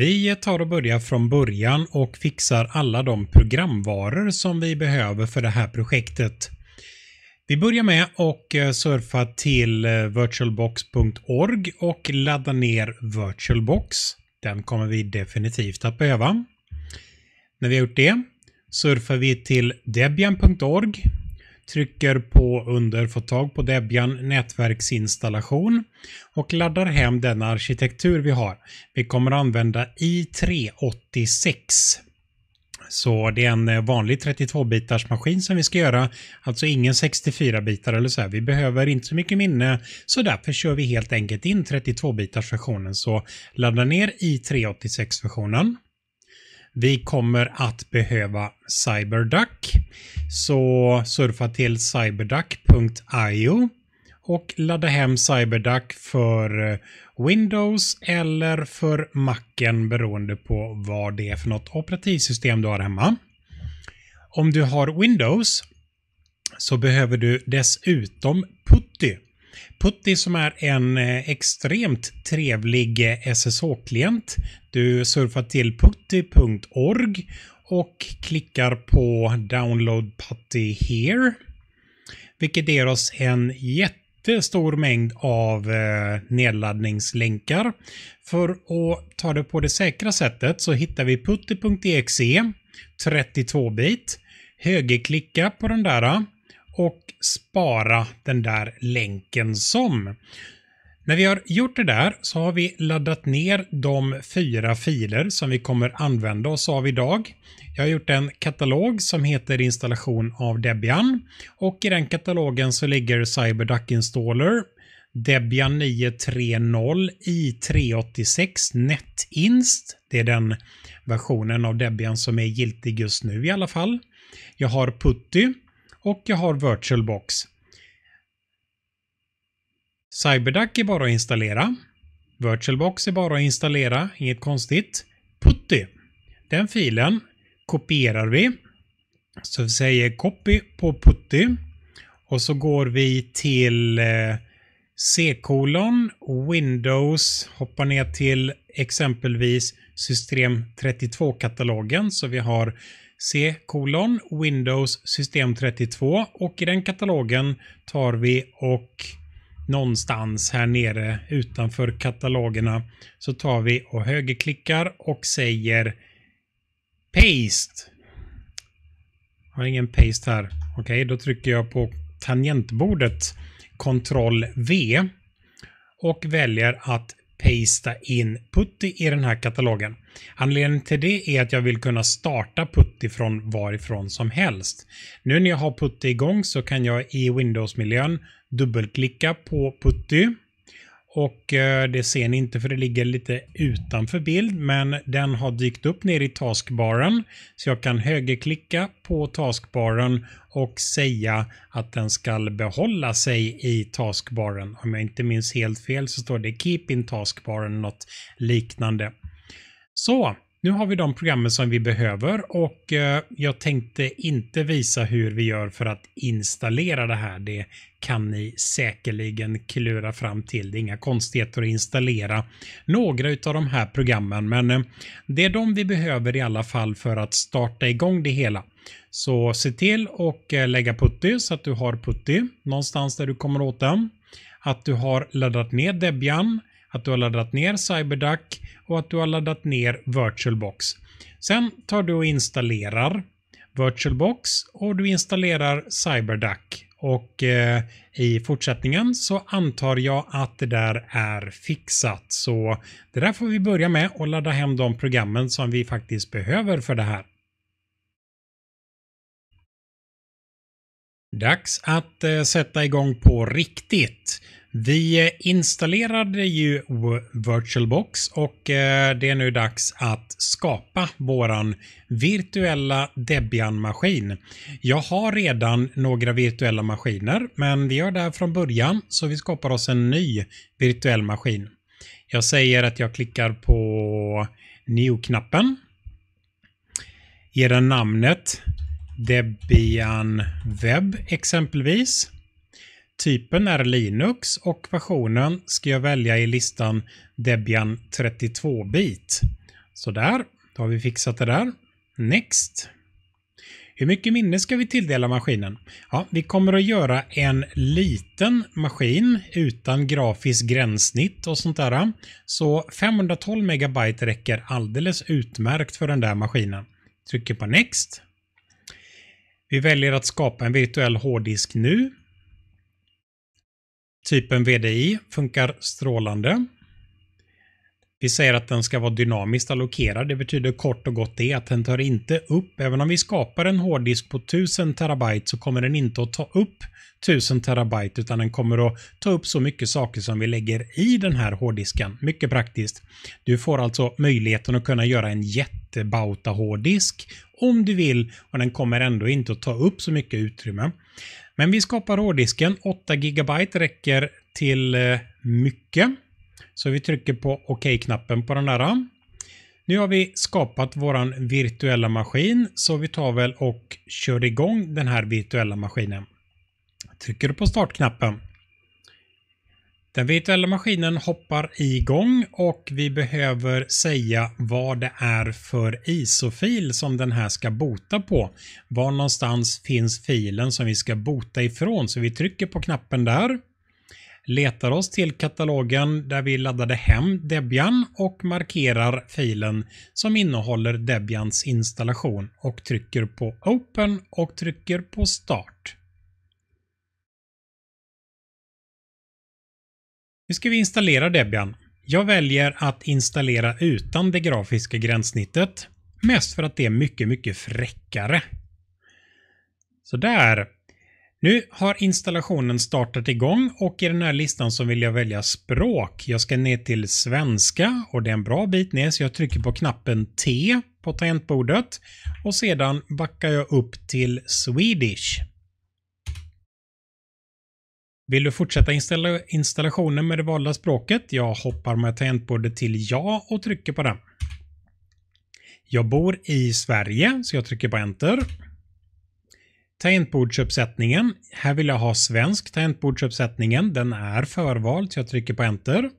Vi tar och börjar från början och fixar alla de programvaror som vi behöver för det här projektet. Vi börjar med att eh, surfa till eh, virtualbox.org och ladda ner VirtualBox. Den kommer vi definitivt att behöva. När vi har gjort det surfar vi till debian.org trycker på under Få tag på Debian nätverksinstallation och laddar hem den arkitektur vi har. Vi kommer använda i386. Så det är en eh, vanlig 32-bitars maskin som vi ska göra, alltså ingen 64-bitar eller så här. Vi behöver inte så mycket minne, så därför kör vi helt enkelt in 32-bitars versionen. Så ladda ner i386-versionen. Vi kommer att behöva CyberDuck. Så surfa till cyberduck.io och ladda hem CyberDuck för eh, Windows eller för Macen beroende på vad det är för något operativsystem du har hemma. Om du har Windows så behöver du dessutom Putty Putti som är en eh, extremt trevlig eh, SSH-klient. Du surfar till putti.org och klickar på Download Putty Here. Vilket ger oss en jättestor mängd av eh, nedladdningslänkar. För att ta det på det säkra sättet så hittar vi Putty.exe 32-bit. Högerklicka på den där och spara den där länken som. När vi har gjort det där så har vi laddat ner de fyra filer som vi kommer använda oss av idag. Jag har gjort en katalog som heter installation av Debian och i den katalogen så ligger CyberDuck Installer, Debian 930 i386 NetInst. Det är den versionen av Debian som är giltig just nu i alla fall. Jag har Putty och jag har VirtualBox. CyberDuck är bara att installera. VirtualBox är bara att installera, inget konstigt. Putty, den filen kopierar vi. Så vi säger copy på Putty och så går vi till eh, C-kolon, Windows, hoppar ner till exempelvis system 32-katalogen så vi har C kolon Windows system 32 och i den katalogen tar vi och någonstans här nere utanför katalogerna så tar vi och högerklickar och säger Paste. Jag har ingen paste här. Okej, okay, då trycker jag på tangentbordet Ctrl V och väljer att pasta in Putty i den här katalogen. Anledningen till det är att jag vill kunna starta Putty från varifrån som helst. Nu när jag har Putty igång så kan jag i Windows-miljön dubbelklicka på Putty. Och eh, det ser ni inte för det ligger lite utanför bild, men den har dykt upp nere i taskbaren. Så jag kan högerklicka på taskbaren och säga att den ska behålla sig i taskbaren. Om jag inte minns helt fel så står det Keep in taskbaren, något liknande. Så, nu har vi de programmen som vi behöver och eh, jag tänkte inte visa hur vi gör för att installera det här. Det kan ni säkerligen klura fram till. Det är inga konstigheter att installera några av de här programmen, men eh, det är de vi behöver i alla fall för att starta igång det hela. Så se till och eh, lägga Putty så att du har Putty någonstans där du kommer åt den. Att du har laddat ner Debian att du har laddat ner CyberDuck och att du har laddat ner VirtualBox. Sen tar du och installerar VirtualBox och du installerar CyberDuck. Och eh, i fortsättningen så antar jag att det där är fixat. Så det där får vi börja med och ladda hem de programmen som vi faktiskt behöver för det här. Dags att eh, sätta igång på riktigt. Vi eh, installerade ju VirtualBox och eh, det är nu dags att skapa våran virtuella Debian-maskin. Jag har redan några virtuella maskiner, men vi gör det här från början så vi skapar oss en ny virtuell maskin. Jag säger att jag klickar på New-knappen. Ger den namnet Debian Web exempelvis. Typen är Linux och versionen ska jag välja i listan Debian 32-bit. Så där, då har vi fixat det där. Next. Hur mycket minne ska vi tilldela maskinen? Ja, vi kommer att göra en liten maskin utan grafisk gränssnitt och sånt där. Så 512 megabyte räcker alldeles utmärkt för den där maskinen. Trycker på Next. Vi väljer att skapa en virtuell hårddisk nu Typen VDI funkar strålande. Vi säger att den ska vara dynamiskt allokerad. Det betyder kort och gott det att den tar inte upp, även om vi skapar en hårddisk på 1000 terabyte så kommer den inte att ta upp 1000 terabyte utan den kommer att ta upp så mycket saker som vi lägger i den här hårddisken. Mycket praktiskt. Du får alltså möjligheten att kunna göra en jättebauta hårddisk om du vill och den kommer ändå inte att ta upp så mycket utrymme. Men vi skapar hårddisken. 8 GB räcker till eh, mycket. Så vi trycker på OK-knappen OK på den där. Nu har vi skapat våran virtuella maskin så vi tar väl och kör igång den här virtuella maskinen. Trycker du på startknappen den virtuella maskinen hoppar igång och vi behöver säga vad det är för ISO-fil som den här ska bota på. Var någonstans finns filen som vi ska bota ifrån? Så vi trycker på knappen där, letar oss till katalogen där vi laddade hem Debian och markerar filen som innehåller Debians installation och trycker på Open och trycker på Start. Nu ska vi installera Debian. Jag väljer att installera utan det grafiska gränssnittet. Mest för att det är mycket, mycket fräckare. Så där. Nu har installationen startat igång och i den här listan så vill jag välja språk. Jag ska ner till svenska och det är en bra bit ner så jag trycker på knappen T på tangentbordet och sedan backar jag upp till Swedish. Vill du fortsätta installa installationen med det valda språket? Jag hoppar med tangentbordet till ja och trycker på den. Jag bor i Sverige, så jag trycker på enter. Tangentbordsuppsättningen. Här vill jag ha svensk tangentbordsuppsättningen. Den är förvald, så jag trycker på enter.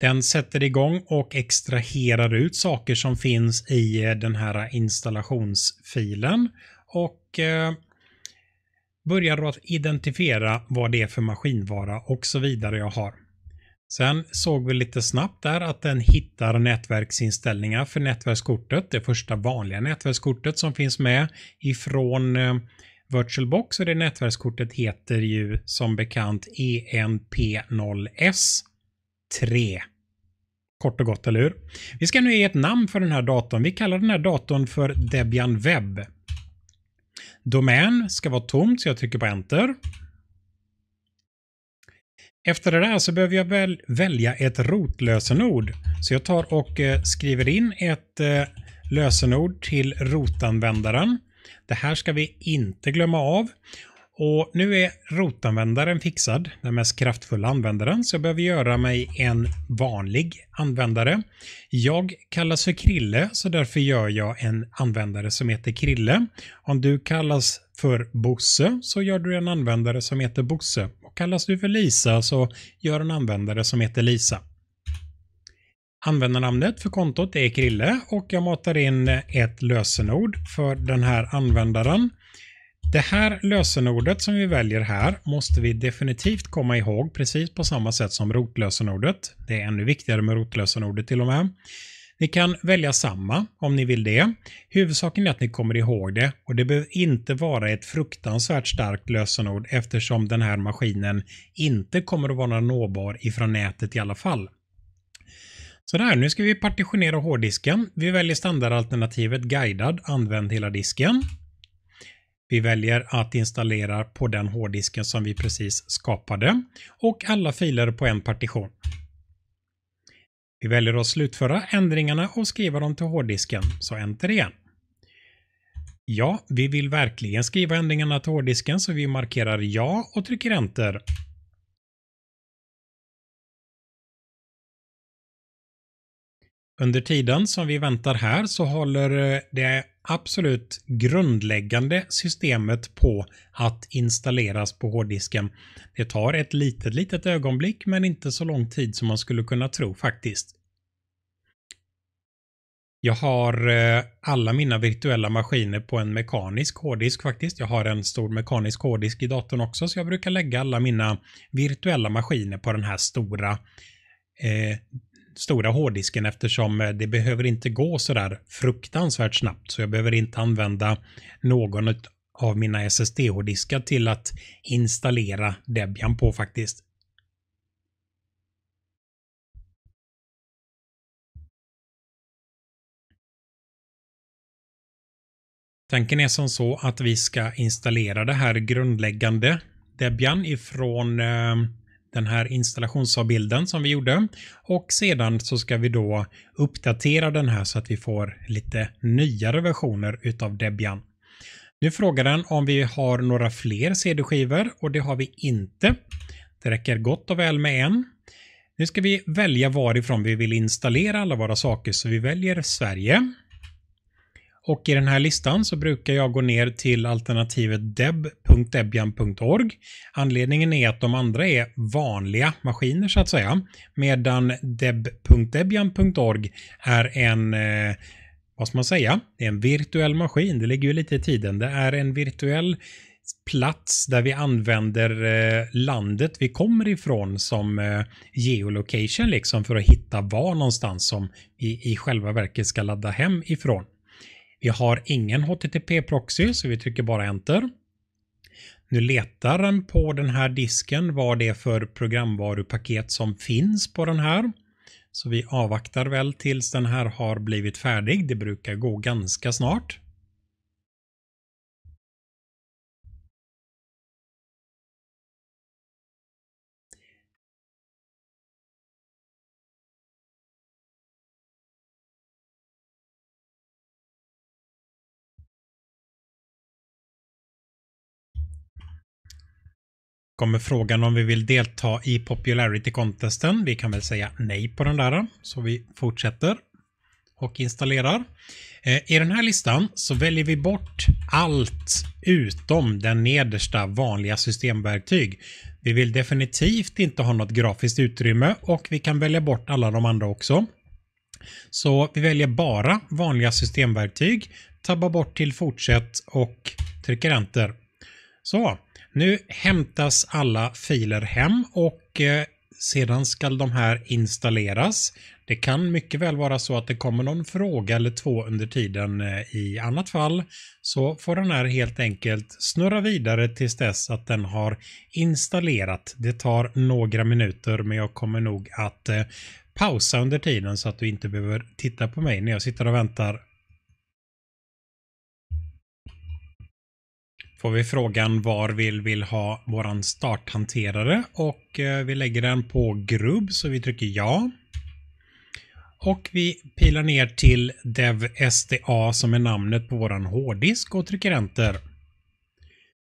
Den sätter igång och extraherar ut saker som finns i eh, den här installationsfilen. Och eh, börjar då att identifiera vad det är för maskinvara och så vidare jag har. Sen såg vi lite snabbt där att den hittar nätverksinställningar för nätverkskortet, det första vanliga nätverkskortet som finns med ifrån eh, VirtualBox och det nätverkskortet heter ju som bekant ENP0S 3. Kort och gott, eller hur? Vi ska nu ge ett namn för den här datorn. Vi kallar den här datorn för Debian Web. Domän ska vara tomt så jag trycker på enter. Efter det där så behöver jag väl välja ett rotlösenord. Så jag tar och eh, skriver in ett eh, lösenord till rotanvändaren. Det här ska vi inte glömma av. Och nu är rotanvändaren fixad, den mest kraftfulla användaren, så jag behöver göra mig en vanlig användare. Jag kallas för Krille, så därför gör jag en användare som heter Krille. Om du kallas för Bosse så gör du en användare som heter Bosse. Och kallas du för Lisa så gör en användare som heter Lisa. Användarnamnet för kontot är Krille och jag matar in ett lösenord för den här användaren. Det här lösenordet som vi väljer här måste vi definitivt komma ihåg precis på samma sätt som rotlösenordet. Det är ännu viktigare med rotlösenordet till och med. Ni kan välja samma om ni vill det. Huvudsaken är att ni kommer ihåg det och det behöver inte vara ett fruktansvärt starkt lösenord eftersom den här maskinen inte kommer att vara nåbar ifrån nätet i alla fall. Sådär, nu ska vi partitionera hårddisken. Vi väljer standardalternativet guidad, använd hela disken. Vi väljer att installera på den hårddisken som vi precis skapade och alla filer på en partition. Vi väljer att slutföra ändringarna och skriva dem till hårddisken, så enter igen. Ja, vi vill verkligen skriva ändringarna till hårddisken så vi markerar ja och trycker enter. Under tiden som vi väntar här så håller eh, det absolut grundläggande systemet på att installeras på hårddisken. Det tar ett litet, litet ögonblick men inte så lång tid som man skulle kunna tro faktiskt. Jag har eh, alla mina virtuella maskiner på en mekanisk hårddisk faktiskt. Jag har en stor mekanisk hårddisk i datorn också så jag brukar lägga alla mina virtuella maskiner på den här stora eh, stora hårddisken eftersom eh, det behöver inte gå så där fruktansvärt snabbt. Så jag behöver inte använda någon av mina SSD-hårddiskar till att installera Debian på faktiskt. Tanken är som så att vi ska installera det här grundläggande Debian ifrån eh, den här installationsavbilden som vi gjorde och sedan så ska vi då uppdatera den här så att vi får lite nyare versioner utav Debian. Nu frågar den om vi har några fler CD-skivor och det har vi inte. Det räcker gott och väl med en. Nu ska vi välja varifrån vi vill installera alla våra saker så vi väljer Sverige och i den här listan så brukar jag gå ner till alternativet deb.debian.org. Anledningen är att de andra är vanliga maskiner så att säga, medan deb.debian.org är en eh, vad ska man säga? Det är en virtuell maskin, det ligger ju lite i tiden. Det är en virtuell plats där vi använder eh, landet vi kommer ifrån som eh, geolocation liksom för att hitta var någonstans som vi i själva verket ska ladda hem ifrån. Vi har ingen HTTP-proxy, så vi trycker bara enter. Nu letar den på den här disken vad det är för programvarupaket som finns på den här. Så vi avvaktar väl tills den här har blivit färdig. Det brukar gå ganska snart. kommer frågan om vi vill delta i Popularity Contesten. Vi kan väl säga nej på den där, så vi fortsätter och installerar. Eh, I den här listan så väljer vi bort allt utom den nedersta vanliga systemverktyg. Vi vill definitivt inte ha något grafiskt utrymme och vi kan välja bort alla de andra också. Så vi väljer bara vanliga systemverktyg, tabbar bort till fortsätt och trycker enter. Så, nu hämtas alla filer hem och eh, sedan ska de här installeras. Det kan mycket väl vara så att det kommer någon fråga eller två under tiden. Eh, I annat fall så får den här helt enkelt snurra vidare tills dess att den har installerat. Det tar några minuter men jag kommer nog att eh, pausa under tiden så att du inte behöver titta på mig när jag sitter och väntar får vi frågan var vi vill ha våran starthanterare och eh, vi lägger den på grubb så vi trycker ja. Och vi pilar ner till dev SDA som är namnet på våran hårddisk och trycker enter.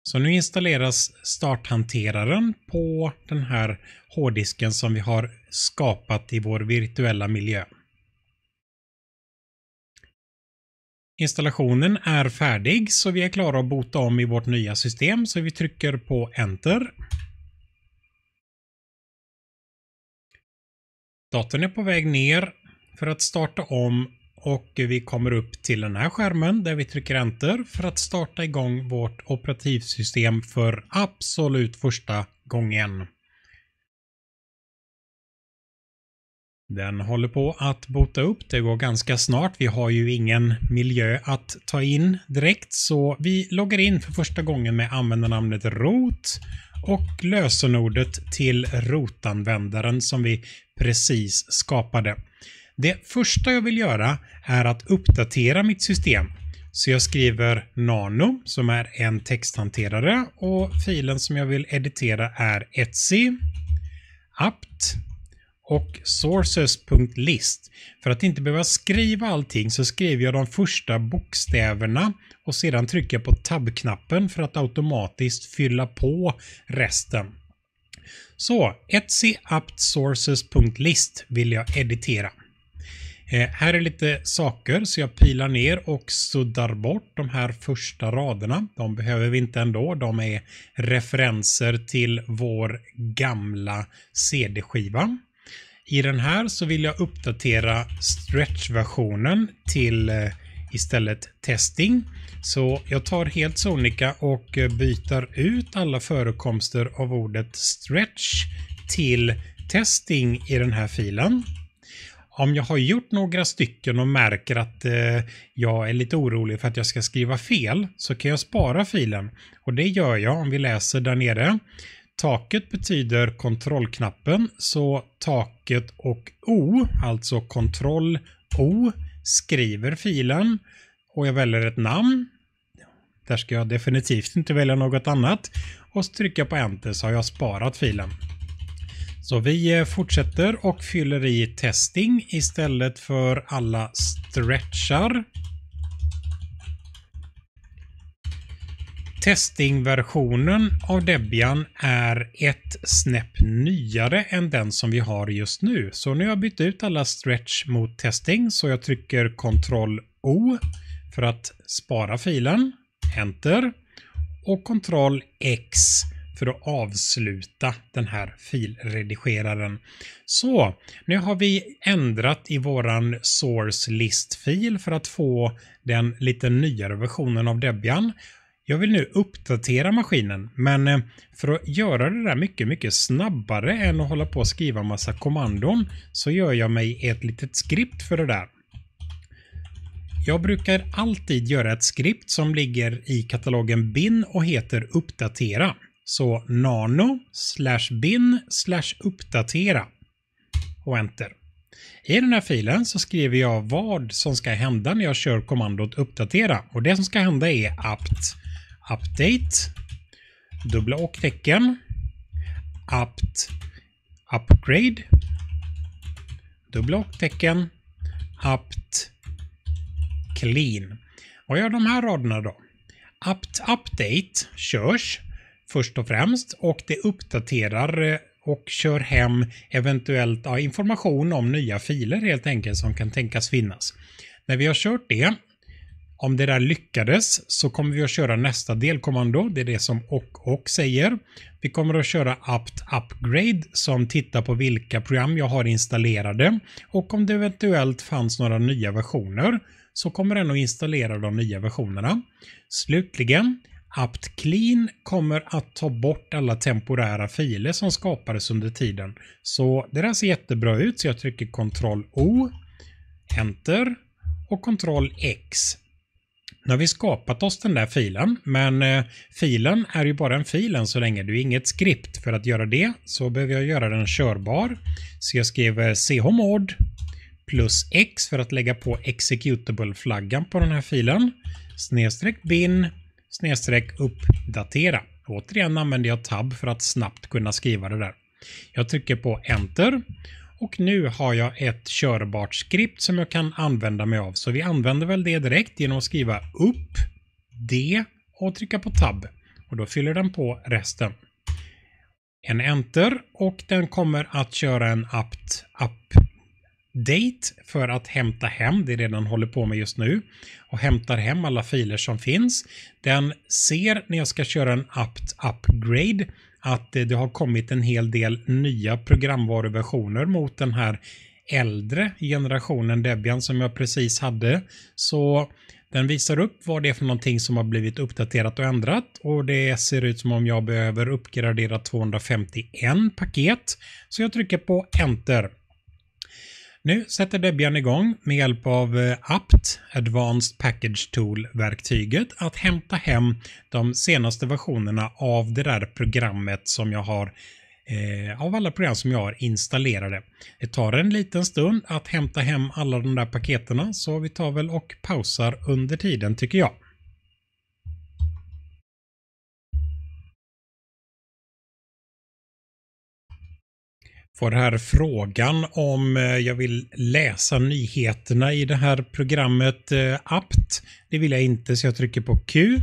Så nu installeras starthanteraren på den här hårddisken som vi har skapat i vår virtuella miljö. Installationen är färdig så vi är klara att bota om i vårt nya system så vi trycker på Enter. Datorn är på väg ner för att starta om och vi kommer upp till den här skärmen där vi trycker Enter för att starta igång vårt operativsystem för absolut första gången. Den håller på att bota upp. Det går ganska snart. Vi har ju ingen miljö att ta in direkt, så vi loggar in för första gången med användarnamnet rot och lösenordet till rotanvändaren som vi precis skapade. Det första jag vill göra är att uppdatera mitt system. Så jag skriver nano som är en texthanterare och filen som jag vill editera är etsy apt och sources.list. För att inte behöva skriva allting så skriver jag de första bokstäverna och sedan trycker jag på tab-knappen för att automatiskt fylla på resten. Så etsyappsources.list vill jag editera. Eh, här är lite saker så jag pilar ner och suddar bort de här första raderna. De behöver vi inte ändå. De är referenser till vår gamla CD-skiva. I den här så vill jag uppdatera stretch-versionen till eh, istället testing. Så jag tar helt sonika och eh, byter ut alla förekomster av ordet stretch till testing i den här filen. Om jag har gjort några stycken och märker att eh, jag är lite orolig för att jag ska skriva fel så kan jag spara filen. Och det gör jag om vi läser där nere. Taket betyder kontrollknappen, så taket och O, alltså kontroll O, skriver filen och jag väljer ett namn. Där ska jag definitivt inte välja något annat. Och så trycker jag på enter så har jag sparat filen. Så vi eh, fortsätter och fyller i testing istället för alla stretchar. Testingversionen av Debian är ett snäpp nyare än den som vi har just nu. Så nu har jag bytt ut alla stretch mot testing så jag trycker Ctrl O för att spara filen, enter, och Ctrl X för att avsluta den här filredigeraren. Så nu har vi ändrat i våran source list-fil för att få den lite nyare versionen av Debian jag vill nu uppdatera maskinen, men eh, för att göra det där mycket, mycket snabbare än att hålla på och skriva massa kommandon så gör jag mig ett litet skript för det där. Jag brukar alltid göra ett skript som ligger i katalogen bin och heter uppdatera. Så nano bin uppdatera och enter. I den här filen så skriver jag vad som ska hända när jag kör kommandot uppdatera och det som ska hända är apt update, dubbla och tecken, apt, upgrade, dubbla och tecken, apt, clean. Vad gör de här raderna då? Apt update körs först och främst och det uppdaterar eh, och kör hem eventuellt ja, information om nya filer helt enkelt som kan tänkas finnas. När vi har kört det om det där lyckades så kommer vi att köra nästa delkommando. Det är det som och och säger. Vi kommer att köra apt upgrade som tittar på vilka program jag har installerade och om det eventuellt fanns några nya versioner så kommer den att installera de nya versionerna. Slutligen apt clean kommer att ta bort alla temporära filer som skapades under tiden. Så det där ser jättebra ut så jag trycker Ctrl O, Enter och Ctrl X nu har vi skapat oss den där filen, men eh, filen är ju bara en fil än så länge. Det är inget skript. För att göra det så behöver jag göra den körbar. Så jag skriver chmod plus x för att lägga på executable-flaggan på den här filen. Snedstreck bin, snedstreck uppdatera. Återigen använder jag tab för att snabbt kunna skriva det där. Jag trycker på enter och nu har jag ett körbart skript som jag kan använda mig av. Så vi använder väl det direkt genom att skriva upp D och trycka på tab. Och då fyller den på resten. En enter och den kommer att köra en apt update för att hämta hem det är det den håller på med just nu och hämtar hem alla filer som finns. Den ser när jag ska köra en apt upgrade att eh, det har kommit en hel del nya programvaruversioner mot den här äldre generationen Debian som jag precis hade. Så den visar upp vad det är för någonting som har blivit uppdaterat och ändrat och det ser ut som om jag behöver uppgradera 251 paket. Så jag trycker på enter. Nu sätter Debian igång med hjälp av eh, apt, Advanced Package Tool-verktyget, att hämta hem de senaste versionerna av det där programmet som jag har eh, av alla program som jag har installerade. Det tar en liten stund att hämta hem alla de där paketerna så vi tar väl och pausar under tiden tycker jag. På den här frågan om eh, jag vill läsa nyheterna i det här programmet eh, apt. Det vill jag inte så jag trycker på Q.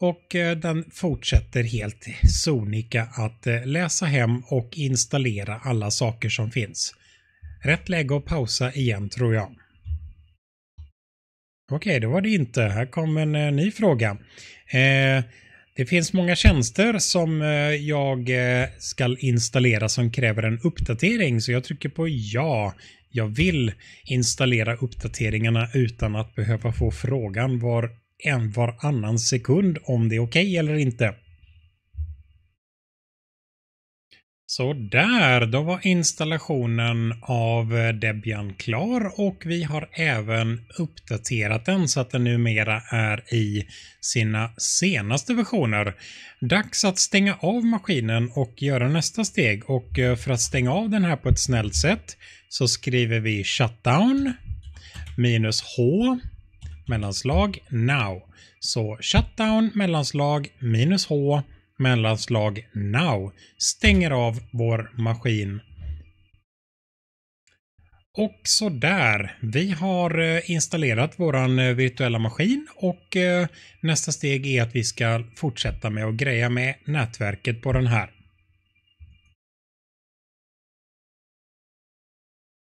Och eh, den fortsätter helt sonika att läsa hem och installera alla saker som finns. Rätt läge att pausa igen tror jag. Okej, okay, det var det inte. Här kom en ny fråga. Eh, det finns många tjänster som eh, jag eh, ska installera som kräver en uppdatering så jag trycker på ja. Jag vill installera uppdateringarna utan att behöva få frågan var en varannan sekund om det är okej okay eller inte. Så där, då var installationen av eh, Debian klar och vi har även uppdaterat den så att den numera är i sina senaste versioner. Dags att stänga av maskinen och göra nästa steg och eh, för att stänga av den här på ett snällt sätt så skriver vi shutdown minus H mellanslag now. Så shutdown mellanslag minus H mellanslag now stänger av vår maskin. Och så där. Vi har eh, installerat våran eh, virtuella maskin och eh, nästa steg är att vi ska fortsätta med att greja med nätverket på den här.